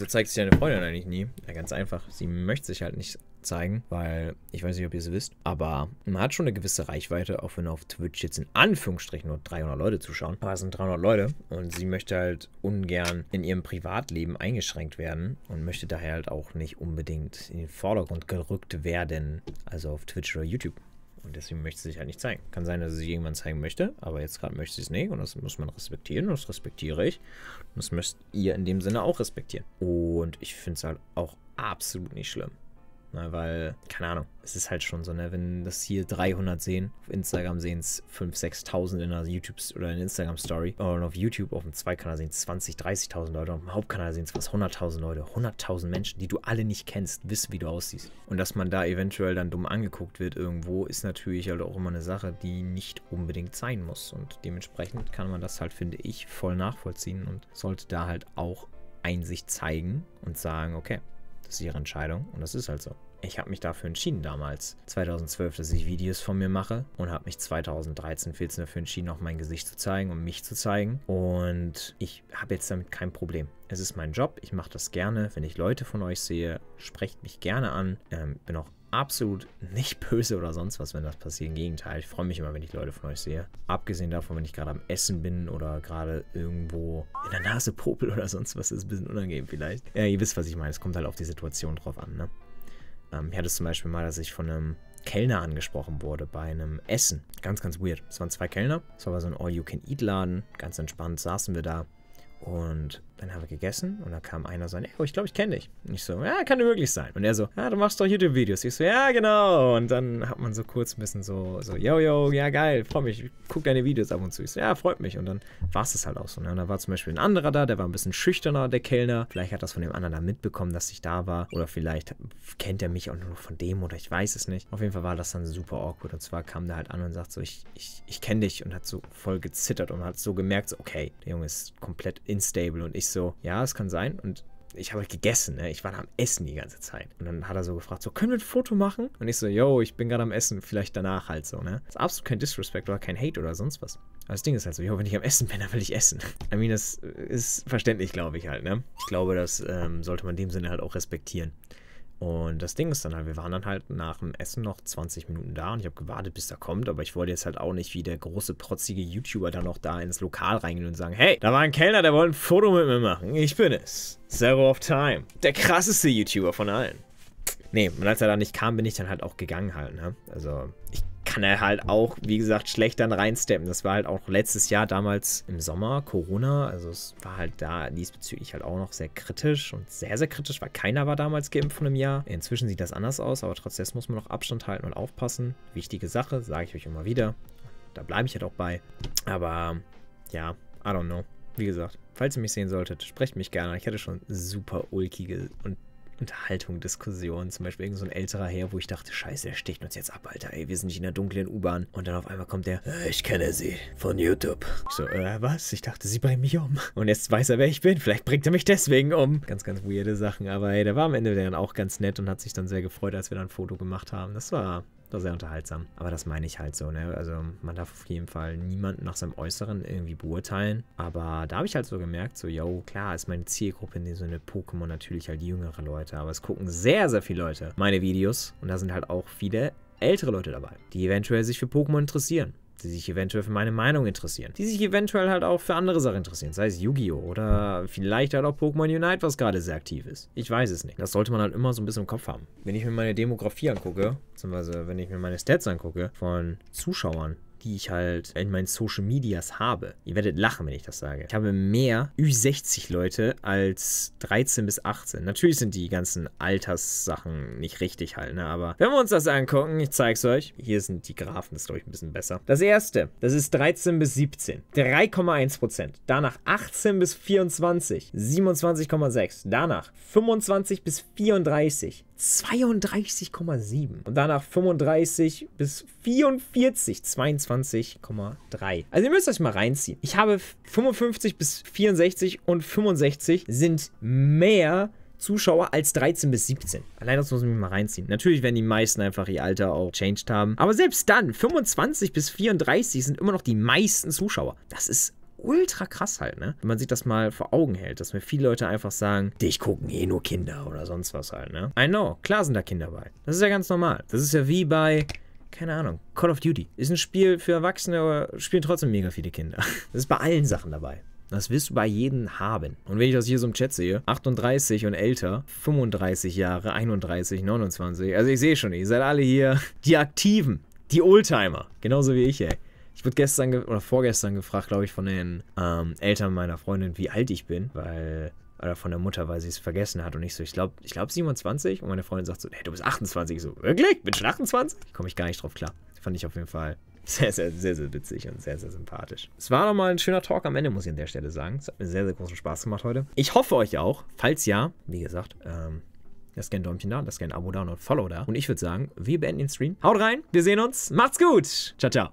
Wieso zeigt sich deine Freundin eigentlich nie? Ja, ganz einfach. Sie möchte sich halt nicht zeigen, weil ich weiß nicht, ob ihr es wisst, aber man hat schon eine gewisse Reichweite, auch wenn auf Twitch jetzt in Anführungsstrichen nur 300 Leute zuschauen. Aber es sind 300 Leute und sie möchte halt ungern in ihrem Privatleben eingeschränkt werden und möchte daher halt auch nicht unbedingt in den Vordergrund gerückt werden, also auf Twitch oder YouTube. Und deswegen möchte sie sich halt nicht zeigen. Kann sein, dass sie sich irgendwann zeigen möchte, aber jetzt gerade möchte sie es nicht und das muss man respektieren und das respektiere ich. Und das müsst ihr in dem Sinne auch respektieren. Und ich finde es halt auch absolut nicht schlimm. Na, ne, weil, keine Ahnung, es ist halt schon so, ne, wenn das hier 300 sehen, auf Instagram sehen es 5.000, 6.000 in einer YouTube- oder in Instagram-Story. Und auf YouTube, auf dem Zweikanal sehen es 20.000, 30.000 Leute. auf dem Hauptkanal sehen es fast 100.000 Leute. 100.000 Menschen, die du alle nicht kennst, wissen, wie du aussiehst. Und dass man da eventuell dann dumm angeguckt wird irgendwo, ist natürlich halt auch immer eine Sache, die nicht unbedingt sein muss. Und dementsprechend kann man das halt, finde ich, voll nachvollziehen und sollte da halt auch Einsicht zeigen und sagen, okay, das ist ihre Entscheidung und das ist halt so. Ich habe mich dafür entschieden damals, 2012, dass ich Videos von mir mache und habe mich 2013, 14 dafür entschieden, auch mein Gesicht zu zeigen und mich zu zeigen. Und ich habe jetzt damit kein Problem. Es ist mein Job, ich mache das gerne. Wenn ich Leute von euch sehe, sprecht mich gerne an. Ähm, bin auch absolut nicht böse oder sonst was, wenn das passiert. Im Gegenteil, ich freue mich immer, wenn ich Leute von euch sehe. Abgesehen davon, wenn ich gerade am Essen bin oder gerade irgendwo in der Nase popel oder sonst was, ist ein bisschen unangenehm vielleicht. Ja, ihr wisst, was ich meine. Es kommt halt auf die Situation drauf an, ne? Ähm, ich hatte es zum Beispiel mal, dass ich von einem Kellner angesprochen wurde bei einem Essen. Ganz, ganz weird. Es waren zwei Kellner. Es war so ein All-You-Can-Eat-Laden. Ganz entspannt saßen wir da. Und dann haben wir gegessen und dann kam einer und so, oh, ich glaube, ich kenne dich. Und ich so, ja, kann möglich sein. Und er so, ja, du machst doch YouTube-Videos. Ich so, ja, genau. Und dann hat man so kurz ein bisschen so, so, yo, yo, ja, geil, freu mich, ich guck deine Videos ab und zu. Ich so, ja, freut mich. Und dann war es das halt auch so. Ne? Und dann war zum Beispiel ein anderer da, der war ein bisschen schüchterner, der Kellner. Vielleicht hat das von dem anderen da mitbekommen, dass ich da war. Oder vielleicht kennt er mich auch nur von dem oder ich weiß es nicht. Auf jeden Fall war das dann super awkward. Und zwar kam der halt an und sagt so, ich, ich, ich kenne dich und hat so voll gezittert und hat so gemerkt, so, okay, der Junge ist komplett instable und ich so, so, ja, es kann sein. Und ich habe halt gegessen, ne? Ich war da am Essen die ganze Zeit. Und dann hat er so gefragt, so, können wir ein Foto machen? Und ich so, yo, ich bin gerade am Essen, vielleicht danach halt so, ne? Das ist absolut kein Disrespect oder kein Hate oder sonst was. Aber das Ding ist halt so, yo, wenn ich am Essen bin, dann will ich essen. I mean, das ist verständlich, glaube ich halt, ne? Ich glaube, das ähm, sollte man in dem Sinne halt auch respektieren. Und das Ding ist dann halt, wir waren dann halt nach dem Essen noch 20 Minuten da und ich habe gewartet, bis er kommt, aber ich wollte jetzt halt auch nicht wie der große protzige YouTuber dann noch da ins Lokal reingehen und sagen, hey, da war ein Kellner, der wollte ein Foto mit mir machen. Ich bin es. Zero of Time. Der krasseste YouTuber von allen. Nee, und als er da nicht kam, bin ich dann halt auch gegangen halt, ne? Also, ich kann er halt auch, wie gesagt, schlecht dann reinsteppen. Das war halt auch letztes Jahr damals im Sommer, Corona. Also es war halt da diesbezüglich halt auch noch sehr kritisch und sehr, sehr kritisch, weil keiner war damals geimpft von einem Jahr. Inzwischen sieht das anders aus, aber trotzdem muss man noch Abstand halten und aufpassen. Wichtige Sache, sage ich euch immer wieder. Da bleibe ich halt auch bei. Aber ja, I don't know. Wie gesagt, falls ihr mich sehen solltet, sprecht mich gerne. Ich hatte schon super ulkige und Unterhaltung, Diskussion, zum Beispiel irgend so ein älterer Herr, wo ich dachte, scheiße, der sticht uns jetzt ab, Alter, ey, wir sind nicht in der dunklen U-Bahn. Und dann auf einmal kommt der, äh, ich kenne sie von YouTube. Ich so, äh, was? Ich dachte, sie bringen mich um. Und jetzt weiß er, wer ich bin. Vielleicht bringt er mich deswegen um. Ganz, ganz weirde Sachen, aber ey, der war am Ende dann auch ganz nett und hat sich dann sehr gefreut, als wir dann ein Foto gemacht haben. Das war, war sehr unterhaltsam. Aber das meine ich halt so, ne? Also man darf auf jeden Fall niemanden nach seinem Äußeren irgendwie beurteilen. Aber da habe ich halt so gemerkt, so, yo, klar, ist meine Zielgruppe in so Sinne Pokémon natürlich halt jüngere Leute. Aber es gucken sehr, sehr viele Leute meine Videos. Und da sind halt auch viele ältere Leute dabei, die eventuell sich für Pokémon interessieren die sich eventuell für meine Meinung interessieren, die sich eventuell halt auch für andere Sachen interessieren, sei es Yu-Gi-Oh! oder vielleicht halt auch Pokémon Unite, was gerade sehr aktiv ist. Ich weiß es nicht. Das sollte man halt immer so ein bisschen im Kopf haben. Wenn ich mir meine Demografie angucke, beziehungsweise wenn ich mir meine Stats angucke von Zuschauern, die ich halt in meinen Social Medias habe. Ihr werdet lachen, wenn ich das sage. Ich habe mehr Ü60-Leute als 13 bis 18. Natürlich sind die ganzen Alterssachen nicht richtig halt, ne? Aber wenn wir uns das angucken, ich zeig's euch. Hier sind die Graphen, das ist, glaube ich, ein bisschen besser. Das erste, das ist 13 bis 17. 3,1%. Danach 18 bis 24. 27,6. Danach 25 bis 34. 32,7 und danach 35 bis 44, 22,3. Also ihr müsst euch mal reinziehen. Ich habe 55 bis 64 und 65 sind mehr Zuschauer als 13 bis 17. Allein das muss ich mich mal reinziehen. Natürlich werden die meisten einfach ihr Alter auch changed haben. Aber selbst dann, 25 bis 34 sind immer noch die meisten Zuschauer. Das ist ultra krass halt, ne? Wenn man sich das mal vor Augen hält, dass mir viele Leute einfach sagen, dich gucken eh nur Kinder oder sonst was halt, ne? I know, klar sind da Kinder bei. Das ist ja ganz normal. Das ist ja wie bei keine Ahnung, Call of Duty. Ist ein Spiel für Erwachsene, aber spielen trotzdem mega viele Kinder. Das ist bei allen Sachen dabei. Das wirst du bei jedem haben. Und wenn ich das hier so im Chat sehe, 38 und älter, 35 Jahre, 31, 29. Also ich sehe schon, ihr seid alle hier die Aktiven, die Oldtimer. Genauso wie ich, ey. Ich wurde gestern oder vorgestern gefragt, glaube ich, von den ähm, Eltern meiner Freundin, wie alt ich bin, weil oder von der Mutter, weil sie es vergessen hat und ich so, ich glaube, ich glaube 27 und meine Freundin sagt so, hey, du bist 28, ich so, wirklich? Bin schon 28? Komme ich gar nicht drauf klar. Fand ich auf jeden Fall sehr, sehr, sehr, sehr witzig und sehr, sehr sympathisch. Es war nochmal ein schöner Talk am Ende, muss ich an der Stelle sagen. Es hat mir sehr, sehr großen Spaß gemacht heute. Ich hoffe euch auch, falls ja, wie gesagt, ähm, lasst gerne ein Däumchen da, lasst gerne ein Abo da und ein Follow da. Und ich würde sagen, wir beenden den Stream. Haut rein, wir sehen uns, macht's gut, ciao, ciao.